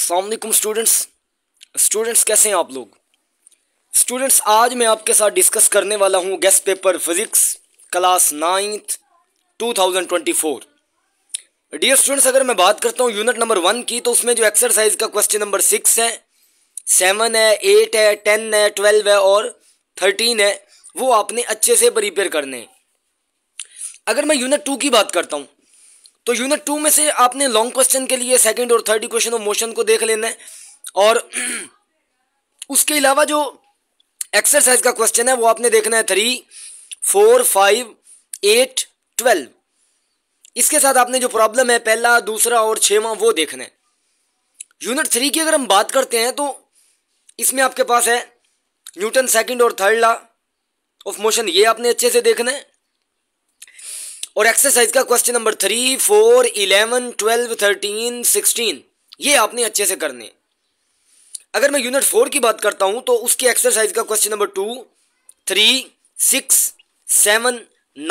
Aslam students students कैसे हैं आप लोग स्टूडेंट्स आज मैं आपके साथ डिस्कस करने वाला हूं guess paper physics class ninth 2024 dear students अगर मैं बात करता हूं यूनिट नंबर वन की तो उसमें जो एक्सरसाइज का क्वेश्चन नंबर सिक्स है सेवन है एट है टेन है ट्वेल्व है और थर्टीन है वो आपने अच्छे से प्रिपेयर करने हैं अगर मैं यूनिट टू की बात करता हूँ तो यूनिट टू में से आपने लॉन्ग क्वेश्चन के लिए सेकंड और थर्ड क्वेश्चन ऑफ मोशन को देख लेना है और उसके अलावा जो एक्सरसाइज का क्वेश्चन है वो आपने देखना है three four five eight twelve इसके साथ आपने जो प्रॉब्लम है पहला दूसरा और छेवा वो देखना है यूनिट थ्री की अगर हम बात करते हैं तो इसमें आपके पास है न्यूटन सेकंड और थर्ड ला ऑफ मोशन ये आपने अच्छे से देखना है और एक्सरसाइज का question number three four eleven twelve thirteen sixteen ये आपने अच्छे से करने अगर मैं यूनिट फोर की बात करता हूं तो उसकी एक्सरसाइज का question number two three six seven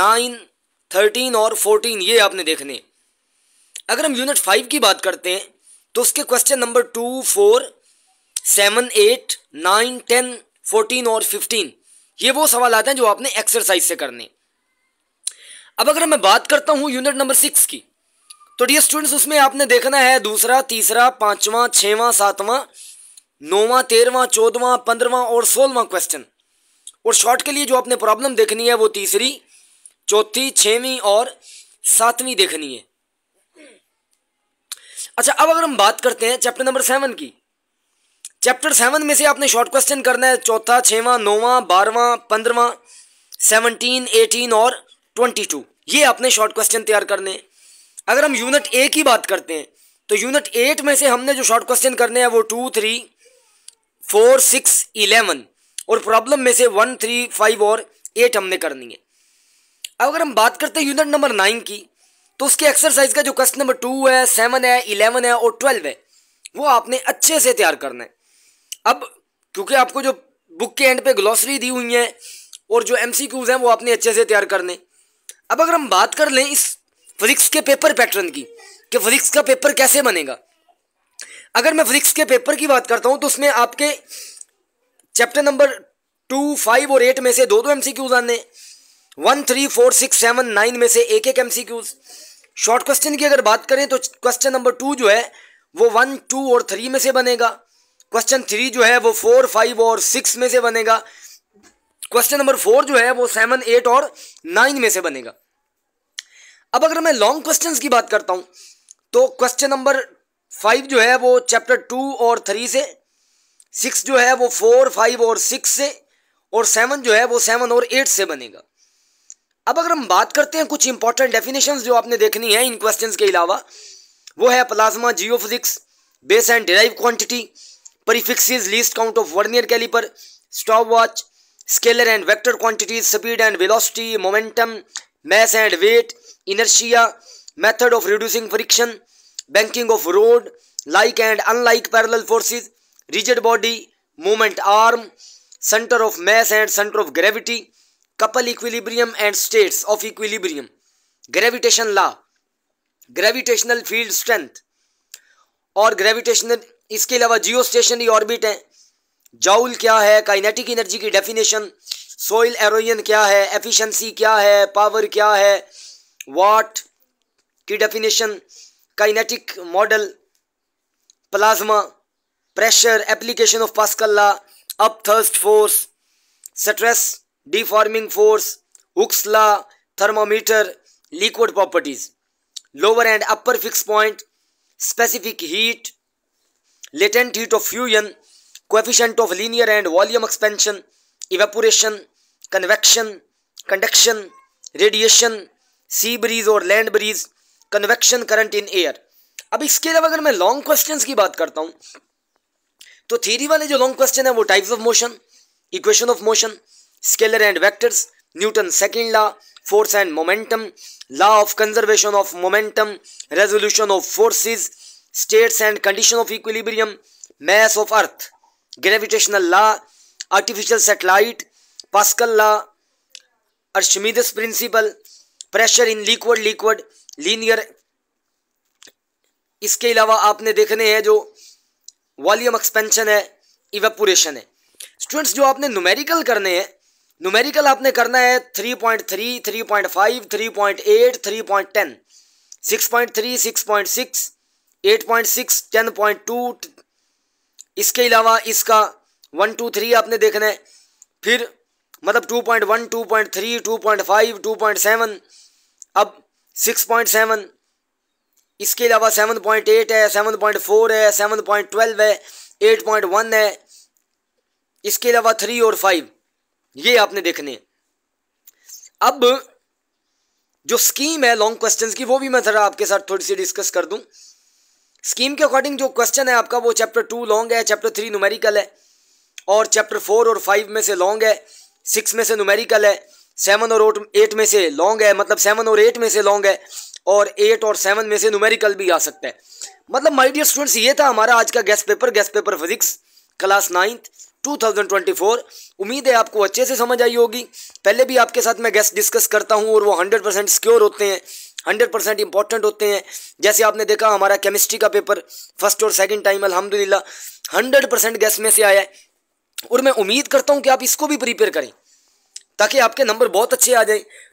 nine thirteen और फोर्टीन ये आपने देखने अगर हम यूनिट फाइव की बात करते हैं तो उसके question number two four seven eight nine ten fourteen और फिफ्टीन ये वो सवाल आते हैं जो आपने एक्सरसाइज से करने अब अगर मैं बात करता हूं यूनिट नंबर सिक्स की तो डियर स्टूडेंट्स उसमें आपने देखना है दूसरा तीसरा पांचवा छवा सातवां नौवां तेरवा चौदवा पंद्रवा और सोलवां क्वेश्चन और शॉर्ट के लिए जो आपने प्रॉब्लम देखनी है वो तीसरी चौथी छवीं और सातवीं देखनी है अच्छा अब अगर हम बात करते हैं चैप्टर नंबर सेवन की चैप्टर सेवन में से आपने शॉर्ट क्वेश्चन करना है चौथा छवा नौवां बारहवां पंद्रवा सेवनटीन एटीन और ट्वेंटी टू ये अपने शॉर्ट क्वेश्चन तैयार करने अगर हम यूनिट ए की बात करते हैं तो यूनिट एट में से हमने जो शॉर्ट क्वेश्चन करने हैं वो two three four six eleven और प्रॉब्लम में से वन थ्री फाइव और एट हमने करनी है अगर हम बात करते हैं यूनिट नंबर नाइन की तो उसके एक्सरसाइज का जो क्वेश्चन नंबर टू है सेवन है इलेवन है और ट्वेल्व है वो आपने अच्छे से तैयार करना है अब क्योंकि आपको जो बुक के एंड पे ग्लॉसरी दी हुई है और जो एम हैं वो आपने अच्छे से तैयार करने अब अगर हम बात कर लें इस फिजिक्स के पेपर पैटर्न की कि फिजिक्स का पेपर कैसे बनेगा अगर मैं फिजिक्स के पेपर की बात करता हूँ तो उसमें आपके चैप्टर नंबर टू फाइव और एट में से दो दो एम सी क्यूज आने one three four six seven nine में से एक एक M C Qs short question की अगर बात करें तो क्वेश्चन नंबर टू जो है वो वन टू और थ्री में से बनेगा क्वेश्चन थ्री जो है वो फोर फाइव और सिक्स में से बनेगा क्वेश्चन नंबर फोर जो है वो सेवन एट और नाइन में से बनेगा अब अगर मैं लॉन्ग क्वेश्चन की बात करता हूं तो क्वेश्चन नंबर फाइव जो है वो चैप्टर टू और थ्री से सिक्स जो है वो फोर फाइव और सिक्स से और सेवन जो है वो सेवन और एट से बनेगा अब अगर हम बात करते हैं कुछ इंपॉर्टेंट डेफिनेशन जो आपने देखनी है इन क्वेश्चन के अलावा वो है plasma geophysics base and derive quantity prefixes least count of vernier caliper stop watch scalar and vector quantities speed and velocity momentum mass and weight inertia method of reducing friction banking of road like and unlike parallel forces rigid body movement arm center of mass and center of gravity couple equilibrium and states of equilibrium gravitation law gravitational field strength और gravitational इसके अलावा जियो orbit है joule क्या है kinetic energy की definition सोइल एरोन क्या है एफिशिएंसी क्या है पावर क्या है वाट की definition kinetic model plasma pressure application of Pascal's law upthrust force stress deforming force Hooke's law thermometer liquid properties lower and upper fix point specific heat latent heat of fusion coefficient of linear and volume expansion evaporation convection conduction radiation sea breeze और land breeze convection current in air अब इसके अलावा अगर मैं long questions की बात करता हूँ तो थीरी वाले जो लॉन्ग क्वेश्चन है वो types of motion equation of motion scalar and vectors Newton second law force and momentum law of conservation of momentum resolution of forces states and condition of equilibrium mass of earth gravitational law artificial satellite Pascal law Archimedes principle pressure in liquid liquid linear इसके अलावा आपने देखने हैं जो volume expansion है evaporation है students जो आपने नुमेरिकल करने हैं नुमेरिकल आपने करना है three point three three point five three point eight three point ten six point three six point six eight point six ten point two इसके अलावा इसका वन टू थ्री आपने देखना है फिर मतलब two point one two point three two point five two point seven अब six point seven इसके अलावा सेवन पॉइंट एट है सेवन पॉइंट फोर है सेवन पॉइंट ट्वेल्व है एट पॉइंट वन है इसके अलावा थ्री और फाइव ये आपने देखने अब जो स्कीम है लॉन्ग क्वेश्चंस की वो भी मैं ज़रा आपके साथ थोड़ी सी डिस्कस कर दूं स्कीम के अकॉर्डिंग जो क्वेश्चन है आपका वो चैप्टर टू लॉन्ग है चैप्टर थ्री नुमेरिकल है और चैप्टर फोर और फाइव में से लॉन्ग है सिक्स में से नुमेरिकल है सेवन और एट में से लॉन्ग है मतलब सेवन और एट में से लॉन्ग है और एट और सेवन में से नुमेरिकल भी आ सकता है मतलब माई डियर स्टूडेंट्स ये था हमारा आज का guess paper guess paper physics class ninth 2024 उम्मीद है आपको अच्छे से समझ आई होगी पहले भी आपके साथ मैं गेस्ट डिस्कस करता हूँ और वो 100 परसेंट सिक्योर होते हैं हंड्रेड परसेंट इंपॉर्टेंट होते हैं जैसे आपने देखा हमारा केमिस्ट्री का पेपर फर्स्ट और सेकंड टाइम अलहमदिल्ला हंड्रेड परसेंट गैस में से आया है और मैं उम्मीद करता हूँ कि आप इसको भी प्रिपेयर करें ताकि आपके नंबर बहुत अच्छे आ जाए